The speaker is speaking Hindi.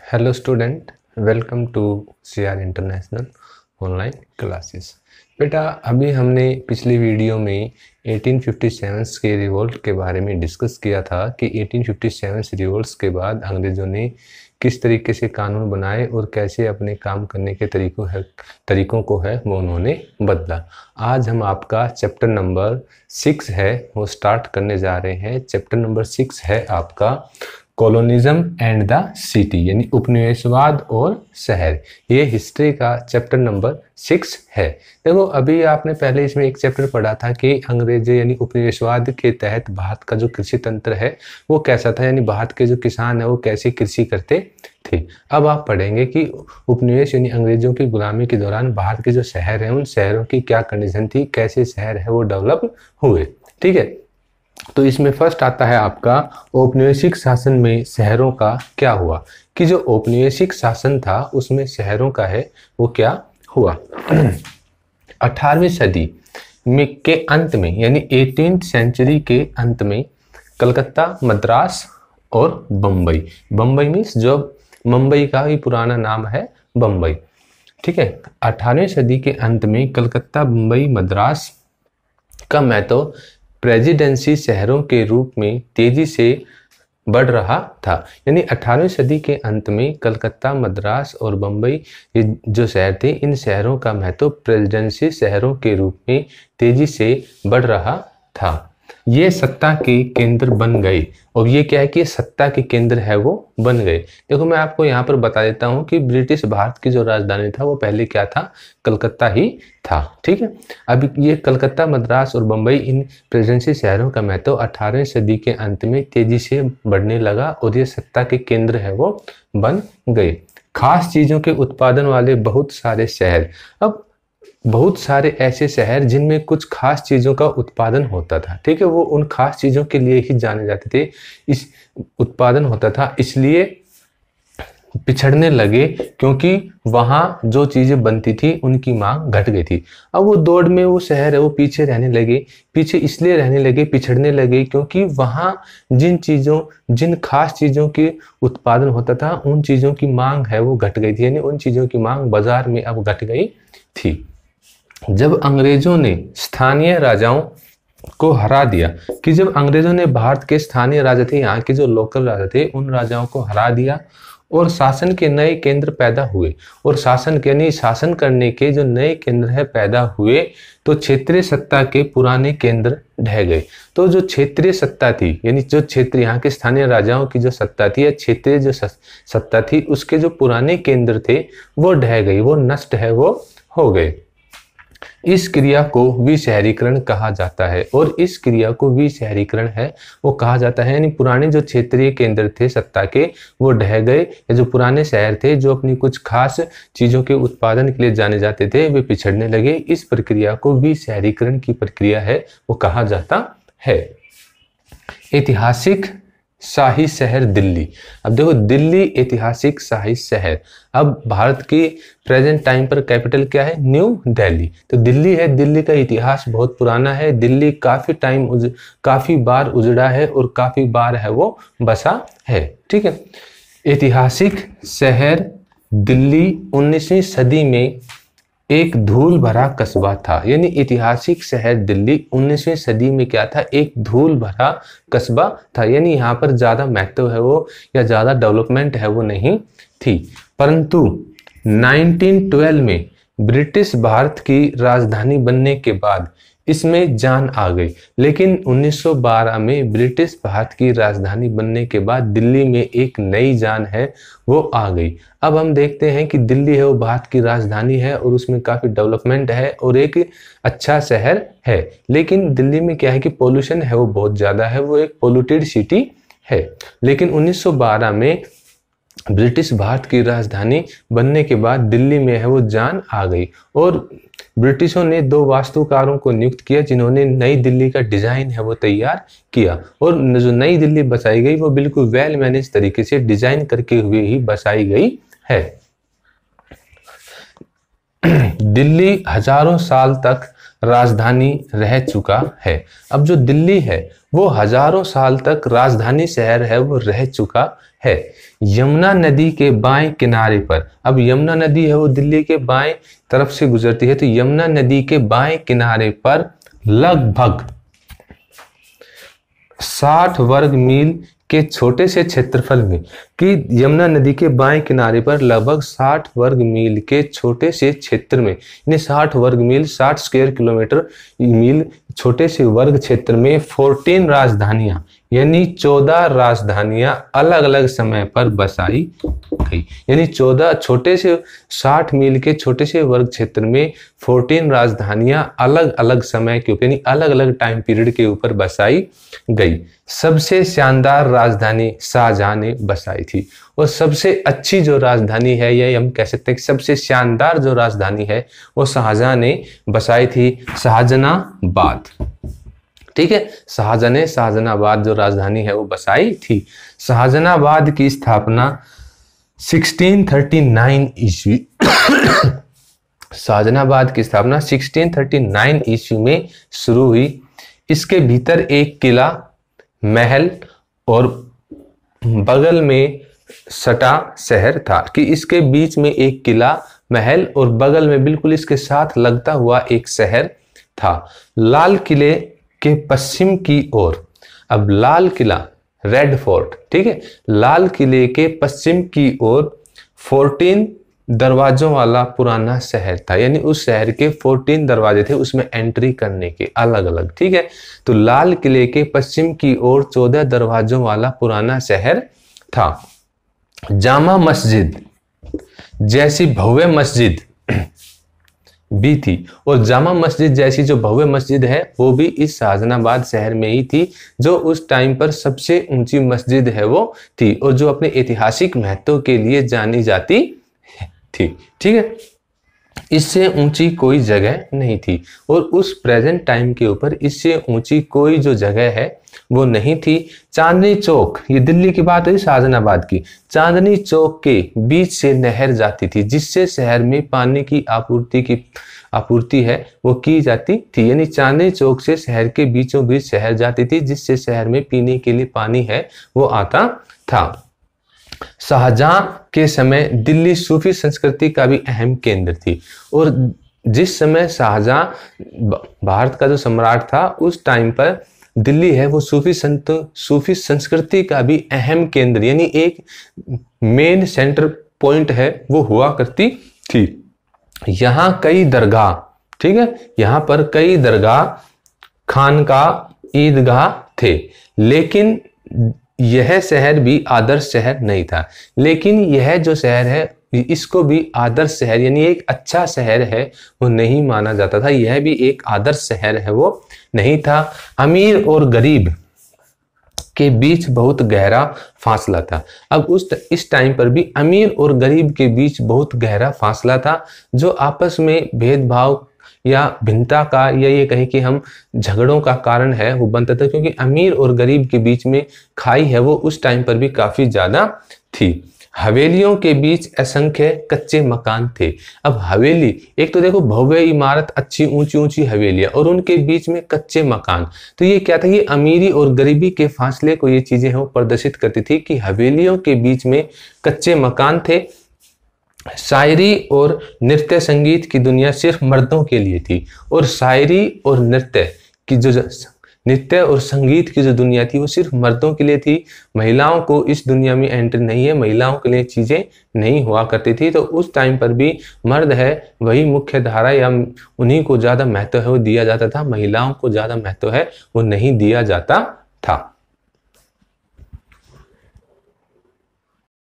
Hello student, welcome to CR International. Online classes बेटा अभी हमने पिछली वीडियो में 1857 के रिवोल्ट के बारे में डिस्कस किया था कि 1857 रिवोल्ट के बाद अंग्रेज़ों ने किस तरीके से कानून बनाए और कैसे अपने काम करने के तरीकों है तरीकों को है वो उन्होंने बदला आज हम आपका चैप्टर नंबर सिक्स है वो स्टार्ट करने जा रहे हैं चैप्टर नंबर सिक्स है आपका कॉलोनिज्म एंड द सिटी यानी उपनिवेशवाद और शहर ये हिस्ट्री का चैप्टर नंबर सिक्स है देखो अभी आपने पहले इसमें एक चैप्टर पढ़ा था कि अंग्रेजी यानी उपनिवेशवाद के तहत भारत का जो कृषि तंत्र है वो कैसा था यानी भारत के जो किसान है वो कैसे कृषि करते थे अब आप पढ़ेंगे कि उपनिवेश यानी अंग्रेजों की गुलामी के दौरान भारत के जो शहर हैं उन शहरों की क्या कंडीशन थी कैसे शहर है वो डेवलप हुए ठीक है तो इसमें फर्स्ट आता है आपका औपनिवेशिक शासन में शहरों का क्या हुआ कि जो औपनिवेशिक शासन था उसमें शहरों का है वो क्या हुआ अठारहवीं सदी में के अंत में यानी एटीन सेंचुरी के अंत में कलकत्ता मद्रास और बम्बई बम्बई मीन्स जो मुंबई का ही पुराना नाम है बम्बई ठीक है अठारहवीं सदी के अंत में कलकत्ता बम्बई मद्रास का महत्व प्रेजिडेंसी शहरों के रूप में तेजी से बढ़ रहा था यानी 18वीं सदी के अंत में कलकत्ता मद्रास और बम्बई ये जो शहर थे इन शहरों का महत्व प्रेजिडेंसी शहरों के रूप में तेजी से बढ़ रहा था ये सत्ता के केंद्र बन गई और ये क्या है कि सत्ता के केंद्र है वो बन गए देखो मैं आपको यहाँ पर बता देता हूँ कि ब्रिटिश भारत की जो राजधानी था वो पहले क्या था कलकत्ता ही था ठीक है अब ये कलकत्ता मद्रास और बम्बई इन प्रेजेंसी शहरों का महत्व अठारहवीं सदी के अंत में तेजी से बढ़ने लगा और ये सत्ता के केंद्र है वो बन गए खास चीज़ों के उत्पादन वाले बहुत सारे शहर अब बहुत सारे ऐसे शहर जिनमें कुछ खास चीज़ों का उत्पादन होता था ठीक है वो उन खास चीज़ों के लिए ही जाने जाते थे इस उत्पादन होता था इसलिए पिछड़ने लगे क्योंकि वहाँ जो चीज़ें बनती थी उनकी मांग घट गई थी अब वो दौड़ में वो शहर है वो पीछे रहने लगे पीछे इसलिए रहने लगे पिछड़ने लगे क्योंकि वहाँ जिन चीज़ों जिन खास चीज़ों के उत्पादन होता था उन चीज़ों की मांग है वो घट गई थी यानी उन चीज़ों की मांग बाजार में अब घट गई थी जब अंग्रेजों ने स्थानीय राजाओं को हरा दिया कि जब अंग्रेजों ने भारत के स्थानीय राजा थे यहाँ के जो लोकल राजा थे उन राजाओं को हरा दिया और शासन के नए केंद्र पैदा हुए और शासन के यानी शासन करने के जो नए केंद्र है पैदा हुए तो क्षेत्रीय सत्ता के पुराने केंद्र ढह गए तो जो क्षेत्रीय सत्ता थी यानी जो क्षेत्र यहाँ के स्थानीय राजाओं की जो सत्ता थी या क्षेत्रीय जो सत्ता थी उसके जो पुराने केंद्र थे वो ढह गई वो नष्ट है वो हो गए इस क्रिया को विशहरीकरण कहा जाता है और इस क्रिया को विशहरीकरण है वो कहा जाता है यानी पुराने जो क्षेत्रीय केंद्र थे सत्ता के वो ढह गए या जो पुराने शहर थे जो अपनी कुछ खास चीज़ों के उत्पादन के लिए जाने जाते थे वे पिछड़ने लगे इस प्रक्रिया को विशहरीकरण की प्रक्रिया है वो कहा जाता है ऐतिहासिक शाही शहर दिल्ली अब देखो दिल्ली ऐतिहासिक शाही शहर अब भारत की प्रेजेंट टाइम पर कैपिटल क्या है न्यू दिल्ली तो दिल्ली है दिल्ली का इतिहास बहुत पुराना है दिल्ली काफ़ी टाइम उज काफ़ी बार उजड़ा है और काफ़ी बार है वो बसा है ठीक है ऐतिहासिक शहर दिल्ली 19वीं सदी में एक धूल भरा कस्बा था यानी ऐतिहासिक शहर दिल्ली 19वीं सदी में क्या था एक धूल भरा कस्बा था यानी यहाँ पर ज़्यादा महत्व है वो या ज़्यादा डेवलपमेंट है वो नहीं थी परंतु 1912 में ब्रिटिश भारत की राजधानी बनने के बाद इसमें जान आ गई लेकिन 1912 में ब्रिटिश भारत की राजधानी बनने के बाद दिल्ली में एक नई जान है वो आ गई अब हम देखते हैं कि दिल्ली है वो भारत की राजधानी है और उसमें काफ़ी डेवलपमेंट है और एक अच्छा शहर है लेकिन दिल्ली में क्या है कि पोल्यूशन है वो बहुत ज़्यादा है वो एक पोल्यूटेड सिटी है लेकिन उन्नीस में ब्रिटिश भारत की राजधानी बनने के बाद दिल्ली में है वो जान आ गई और ब्रिटिशों ने दो वास्तुकारों को नियुक्त किया जिन्होंने नई दिल्ली का डिज़ाइन है वो तैयार किया और जो नई दिल्ली बसाई गई वो बिल्कुल वेल मैनेज तरीके से डिज़ाइन करके हुए ही बसाई गई है दिल्ली हजारों साल तक राजधानी रह चुका है अब जो दिल्ली है वो हजारों साल तक राजधानी शहर है वो रह चुका है यमुना नदी के बाएं किनारे पर अब यमुना नदी है वो दिल्ली के बाएं तरफ से गुजरती है तो यमुना नदी के बाएं किनारे पर लगभग साठ वर्ग मील के छोटे से क्षेत्रफल में कि यमुना नदी के बाएं किनारे पर लगभग 60 वर्ग मील के छोटे से क्षेत्र में यानी 60 वर्ग मील 60 स्क्वायर किलोमीटर मील छोटे से वर्ग क्षेत्र में 14 राजधानियां यानी चौदह राजधानियां अलग अलग समय पर बसाई गई यानी चौदह छोटे से साठ मील के छोटे से वर्ग क्षेत्र में फोर्टीन राजधानियां अलग अलग समय के ऊपर यानी अलग अलग टाइम पीरियड के ऊपर बसाई गई सबसे शानदार राजधानी शाहजहां ने बसाई थी और सबसे अच्छी जो राजधानी है यही हम कह सकते हैं कि सबसे शानदार जो राजधानी है वो शाहजहां ने बसाई थी शाहजहां ठीक है शाहजहां ने जो राजधानी है वो बसाई थी शाहजहानाबाद की स्थापना 1639 ईस्वी शाहजहानाबाद की स्थापना 1639 ईस्वी में शुरू हुई इसके भीतर एक किला महल और बगल में सटा शहर था कि इसके बीच में एक किला महल और बगल में बिल्कुल इसके साथ लगता हुआ एक शहर था लाल किले के पश्चिम की ओर अब लाल किला रेड फोर्ट ठीक है लाल किले के पश्चिम की ओर 14 दरवाजों वाला पुराना शहर था यानी उस शहर के 14 दरवाजे थे उसमें एंट्री करने के अलग अलग ठीक है तो लाल किले के पश्चिम की ओर 14 दरवाजों वाला पुराना शहर था जामा मस्जिद जैसी भव्य मस्जिद भी थी और जामा मस्जिद जैसी जो भव्य मस्जिद है वो भी इस शाहजहाबाद शहर में ही थी जो उस टाइम पर सबसे ऊंची मस्जिद है वो थी और जो अपने ऐतिहासिक महत्व के लिए जानी जाती थी ठीक है इससे ऊंची कोई जगह नहीं थी और उस प्रेजेंट टाइम के ऊपर इससे ऊंची कोई जो जगह है वो नहीं थी चांदनी चौक ये दिल्ली की बात हुई शाहजहाबाद की चांदनी चौक के बीच से नहर जाती थी जिससे शहर में पानी की आपूर्ति की आपूर्ति है वो की जाती थी यानी चांदनी चौक से शहर के बीचों बीच शहर जाती थी जिससे शहर में पीने के लिए पानी है वो आता था शाहजहां के समय दिल्ली सूफी संस्कृति का भी अहम केंद्र थी और जिस समय शाहजहां भारत का जो सम्राट था उस टाइम पर दिल्ली है वो सूफी संत सूफी संस्कृति का भी अहम केंद्र यानी एक मेन सेंटर पॉइंट है वो हुआ करती थी यहाँ कई दरगाह ठीक है यहाँ पर कई दरगाह खान का ईदगाह थे लेकिन यह शहर भी आदर्श शहर नहीं था लेकिन यह जो शहर है इसको भी आदर्श शहर यानी एक अच्छा शहर है वो नहीं माना जाता था यह भी एक आदर्श शहर है वो नहीं था अमीर और गरीब के बीच बहुत गहरा फासला था अब उस इस टाइम पर भी अमीर और गरीब के बीच बहुत गहरा फासला था जो आपस में भेदभाव या भिन्नता का या ये कहें कि हम झगड़ों का कारण है वो बनता था क्योंकि अमीर और गरीब के बीच में खाई है वो उस टाइम पर भी काफ़ी ज़्यादा थी हवेलियों के बीच असंख्य कच्चे मकान थे अब हवेली एक तो देखो भव्य इमारत अच्छी ऊंची ऊंची हवेलियां और उनके बीच में कच्चे मकान तो ये क्या था ये अमीरी और गरीबी के फासले को ये चीजें हैं प्रदर्शित करती थी कि हवेलियों के बीच में कच्चे मकान थे शायरी और नृत्य संगीत की दुनिया सिर्फ मर्दों के लिए थी और शायरी और नृत्य की जो नृत्य और संगीत की जो दुनिया थी वो सिर्फ मर्दों के लिए थी महिलाओं को इस दुनिया में एंट्री नहीं है महिलाओं के लिए चीज़ें नहीं हुआ करती थी तो उस टाइम पर भी मर्द है वही मुख्य धारा या उन्हीं को ज़्यादा महत्व है वो दिया जाता था महिलाओं को ज़्यादा महत्व है वो नहीं दिया जाता था